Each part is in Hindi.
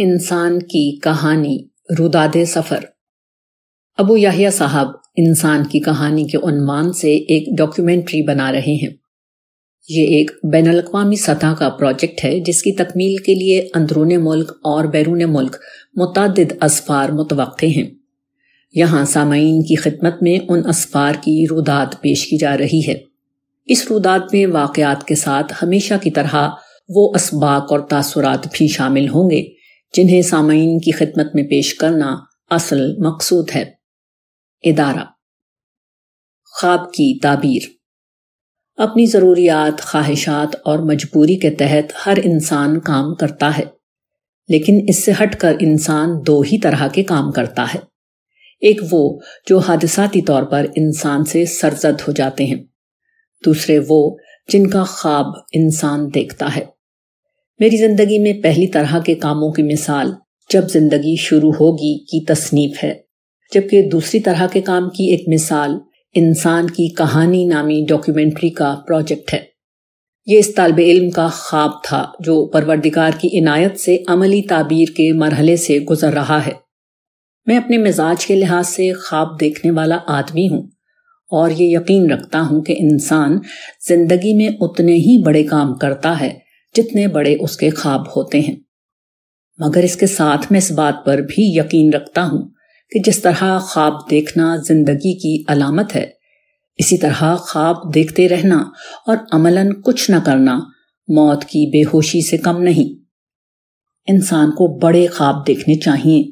इंसान की कहानी रुदाद सफर अबू याहिया साहब इंसान की कहानी के उन्मान से एक डॉक्यूमेंट्री बना रहे हैं ये एक बैन अवी सतह का प्रोजेक्ट है जिसकी तकमील के लिए अंदरून मुल्क और बैरून मुल्क मुतद असफार मुतव हैं यहाँ सामीन की खिदमत में उन असफार की रुदात पेश की जा रही है इस रुदात में वाक़ात के साथ हमेशा की तरह वो इसबाक और तासुरात भी शामिल होंगे जिन्हें सामीन की खिदमत में पेश करना असल मकसूद है इदारा ख्वाब की ताबीर अपनी ज़रूरियात ख्वाहिशात और मजबूरी के तहत हर इंसान काम करता है लेकिन इससे हटकर इंसान दो ही तरह के काम करता है एक वो जो हादसाती तौर पर इंसान से सरजद हो जाते हैं दूसरे वो जिनका ख्वाब इंसान देखता है मेरी जिंदगी में पहली तरह के कामों की मिसाल जब जिंदगी शुरू होगी की तसनीफ है जबकि दूसरी तरह के काम की एक मिसाल इंसान की कहानी नामी डॉक्यूमेंट्री का प्रोजेक्ट है ये इस तलब इल्म का ख्वाब था जो परवरदिगार की इनायत से अमली ताबीर के मरहले से गुजर रहा है मैं अपने मिजाज के लिहाज से ख्वाब देखने वाला आदमी हूं और ये यकीन रखता हूँ कि इंसान जिंदगी में उतने ही बड़े काम करता है जितने बड़े उसके ख्वाब होते हैं मगर इसके साथ मैं इस बात पर भी यकीन रखता हूं कि जिस तरह ख्वाब देखना जिंदगी की अलामत है इसी तरह ख्वाब देखते रहना और अमलन कुछ न करना मौत की बेहोशी से कम नहीं इंसान को बड़े ख्वाब देखने चाहिए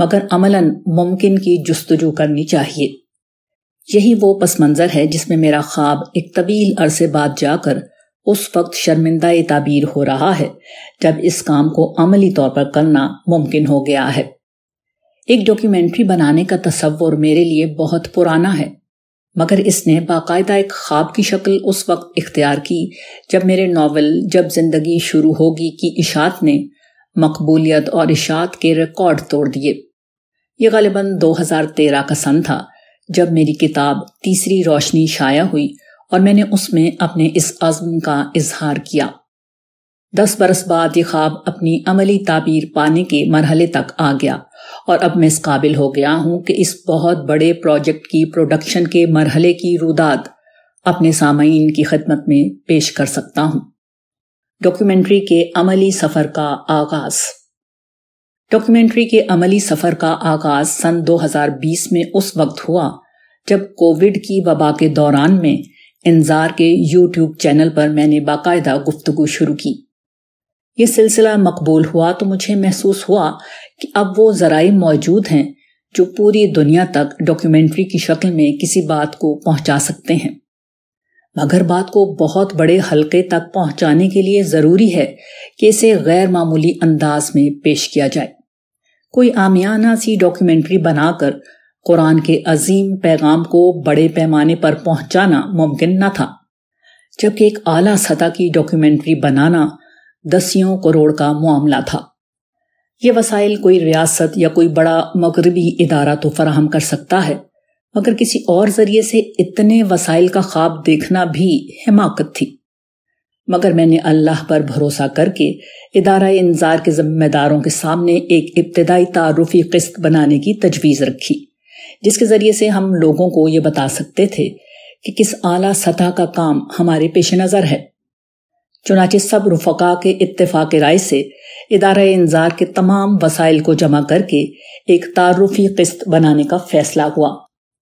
मगर अमलन मुमकिन की जस्तजू करनी चाहिए यही वो पस मंज़र है जिसमें मेरा ख्वाब एक तवील अरसे बाद जाकर उस वक्त शर्मिंदा ताबीर हो रहा है जब इस काम को अमली तौर पर करना मुमकिन हो गया है एक डॉक्यूमेंट्री बनाने का तस्वुर मेरे लिए बहुत पुराना है मगर इसने बाकायदा एक ख्वाब की शक्ल उस वक्त इख्तियार की जब मेरे नावल जब जिंदगी शुरू होगी की इशात ने मकबूलियत और इशात के रिकॉर्ड तोड़ दिए ये गालिबा 2013 का सन था जब मेरी किताब तीसरी रोशनी शाया हुई और मैंने उसमें अपने इस आज़म का इजहार किया दस बरस बाद ये ख्वाब अपनी अमली ताबीर पाने के मरहले तक आ गया और अब मैं इस काबिल हो गया हूं कि इस बहुत बड़े प्रोजेक्ट की प्रोडक्शन के मरहले की रुदाद अपने सामीन की खदमत में पेश कर सकता हूं डॉक्यूमेंट्री के अमली सफ़र का आगाज़ डॉक्यूमेंट्री के अमली सफ़र का आगाज़ सन 2020 में उस वक्त हुआ जब कोविड की वबा के दौरान में इंजार के यूट्यूब चैनल पर मैंने बाकायदा गुफ्तगु शुरू की ये सिलसिला मकबूल हुआ तो मुझे महसूस हुआ कि अब वो जराए मौजूद हैं जो पूरी दुनिया तक डॉक्यूमेंट्री की शक्ल में किसी बात को पहुंचा सकते हैं मगर बात को बहुत बड़े हलके तक पहुंचाने के लिए ज़रूरी है कि इसे गैर मामूली अंदाज में पेश किया जाए कोई आमियाना सी डॉक्यूमेंट्री बनाकर कुरान के अजीम पैगाम को बड़े पैमाने पर पहुंचाना मुमकिन न था जबकि एक आला सतह की डॉक्यूमेंट्री बनाना दसियों करोड़ का मामला था यह वसाइल कोई रियासत या कोई बड़ा मगरबी इदारा तो फराहम कर सकता है मगर किसी और जरिए से इतने वसाइल का ख्वाब देखना भी हिमाकत थी मगर मैंने अल्लाह पर भरोसा करके इदारा इंजार के जिम्मेदारों के सामने एक इब्तदाई तारुफी किस्त बनाने की तजवीज़ रखी जिसके ज़रिए से हम लोगों को ये बता सकते थे कि किस आला सतह का काम हमारे पेश नज़र है चुनाचे सब रुफका के इतफाक राय से इदारा इंजार के तमाम वसाइल को जमा करके एक तारुफी किस्त बनाने का फैसला हुआ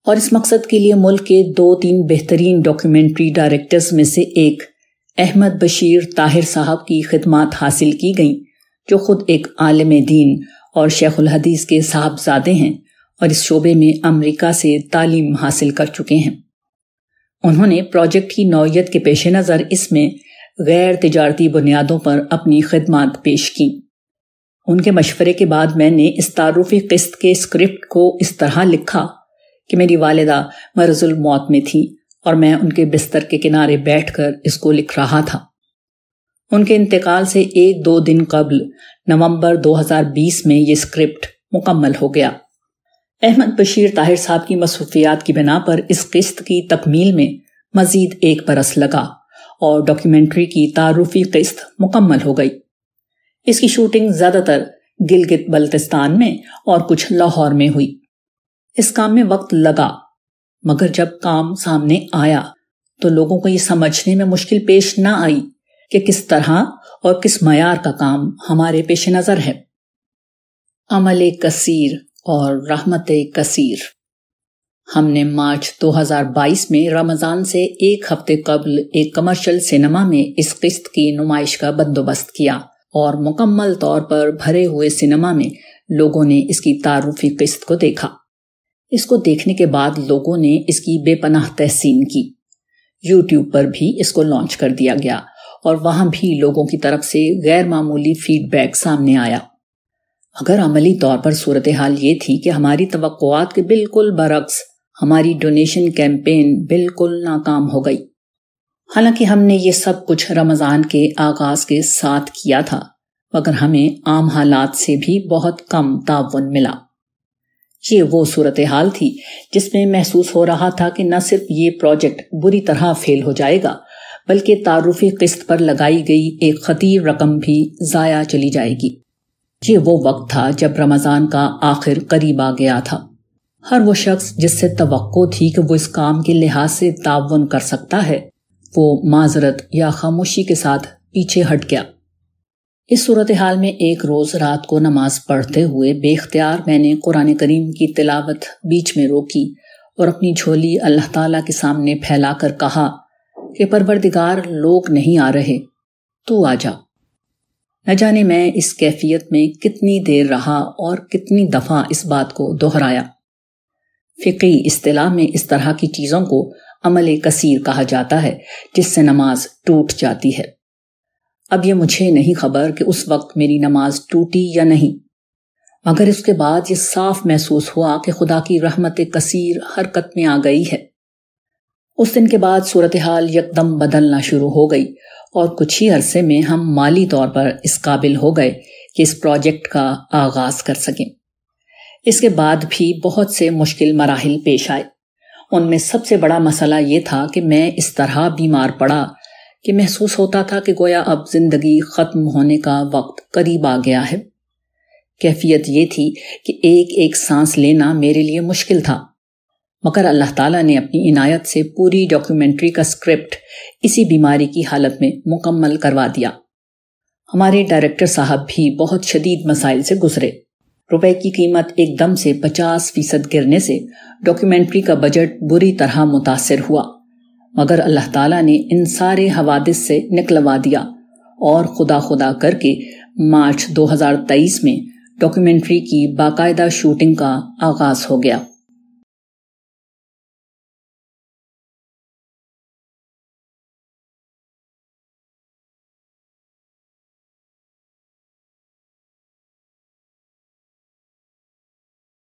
और इस मकसद के लिए मुल्क के दो तीन बेहतरीन डॉक्यूमेंट्री डायरेक्टर्स में से एक अहमद बशीर ताहिर साहब की खदमात हासिल की गई जो खुद एक आलम दीन और शेखुलहदीस हदीस के साहबजादे हैं और इस शोबे में अमेरिका से तालीम हासिल कर चुके हैं उन्होंने प्रोजेक्ट की नौीयत के पेश नज़र इसमें गैर तजारती बुनियादों पर अपनी खदमात पेश की उनके मशवरे के बाद मैंने इस तारुफी किस्त के स्क्रिप्ट को इस तरह लिखा कि मेरी वालदा मरजुल मौत में थी और मैं उनके बिस्तर के किनारे बैठकर इसको लिख रहा था उनके इंतकाल से एक दो दिन कबल नवंबर 2020 में ये स्क्रिप्ट मुकम्मल हो गया अहमद बशीर ताहिर साहब की मसरूफियात की बिना पर इस किस्त की तकमील में मजीद एक बरस लगा और डॉक्यूमेंट्री की तारुफी किस्त मुकम्मल हो गई इसकी शूटिंग ज्यादातर गिलगित बल्तिस्तान में और कुछ लाहौर में हुई इस काम में वक्त लगा मगर जब काम सामने आया तो लोगों को यह समझने में मुश्किल पेश ना आई कि किस तरह और किस मैार का काम हमारे पेश नजर है अमल कसीर और रहमत कसीर हमने मार्च 2022 में रमज़ान से एक हफ्ते कबल एक कमर्शियल सिनेमा में इस किस्त की नुमाइश का बंदोबस्त किया और मुकम्मल तौर पर भरे हुए सिनेमा में लोगों ने इसकी तारुफी किस्त को देखा इसको देखने के बाद लोगों ने इसकी बेपनाह तहसीन की यूट्यूब पर भी इसको लॉन्च कर दिया गया और वहां भी लोगों की तरफ से गैर मामूली फीडबैक सामने आया अगर अमली तौर पर सूरत हाल ये थी कि हमारी तो के बिल्कुल बरक्स हमारी डोनेशन कैंपेन बिल्कुल नाकाम हो गई हालांकि हमने ये सब कुछ रमज़ान के आगाज़ के साथ किया था मगर हमें आम हालात से भी बहुत कम ताउन मिला ये वो सूरत हाल थी जिसमें महसूस हो रहा था कि न सिर्फ ये प्रोजेक्ट बुरी तरह फेल हो जाएगा बल्कि तारुफी किस्त पर लगाई गई एक खतीर रकम भी ज़ाया चली जाएगी ये वो वक्त था जब रमज़ान का आखिर करीब आ गया था हर वो शख्स जिससे तो थी कि वो इस काम के लिहाज से ताउन कर सकता है वो माजरत या खामोशी के साथ पीछे हट गया इस सूरत हाल में एक रोज़ रात को नमाज पढ़ते हुए बेख्तियार मैंने कुरान करीम की तिलावत बीच में रोकी और अपनी झोली अल्लाह ताला के सामने फैलाकर कहा कि परवरदिगार लोग नहीं आ रहे तू आ जा न जाने मैं इस कैफियत में कितनी देर रहा और कितनी दफा इस बात को दोहराया फ़िकी अतलाह में इस तरह की चीज़ों को अमल कसीर कहा जाता है जिससे नमाज टूट जाती है अब यह मुझे नहीं खबर कि उस वक्त मेरी नमाज टूटी या नहीं मगर उसके बाद यह साफ महसूस हुआ कि खुदा की रहमत कसीर हरकत में आ गई है उस दिन के बाद सूरत हाल यकदम बदलना शुरू हो गई और कुछ ही अरसे में हम माली तौर पर इस काबिल हो गए कि इस प्रोजेक्ट का आगाज कर सकें इसके बाद भी बहुत से मुश्किल मराहल पेश आए उनमें सबसे बड़ा मसला ये था कि मैं इस तरह बीमार पड़ा कि महसूस होता था कि गोया अब जिंदगी खत्म होने का वक्त करीब आ गया है कैफियत ये थी कि एक एक सांस लेना मेरे लिए मुश्किल था मगर अल्लाह ताला ने अपनी इनायत से पूरी डॉक्यूमेंट्री का स्क्रिप्ट इसी बीमारी की हालत में मुकम्मल करवा दिया हमारे डायरेक्टर साहब भी बहुत शदीद मसाइल से गुजरे रुपए की कीमत एकदम से 50 फीसद गिरने से डॉक्यूमेंट्री का बजट बुरी तरह मुतासर हुआ मगर अल्लाह ताला ने इन सारे हवादिस से निकलवा दिया और खुदा खुदा करके मार्च 2023 में डॉक्यूमेंट्री की बाकायदा शूटिंग का आगाज हो गया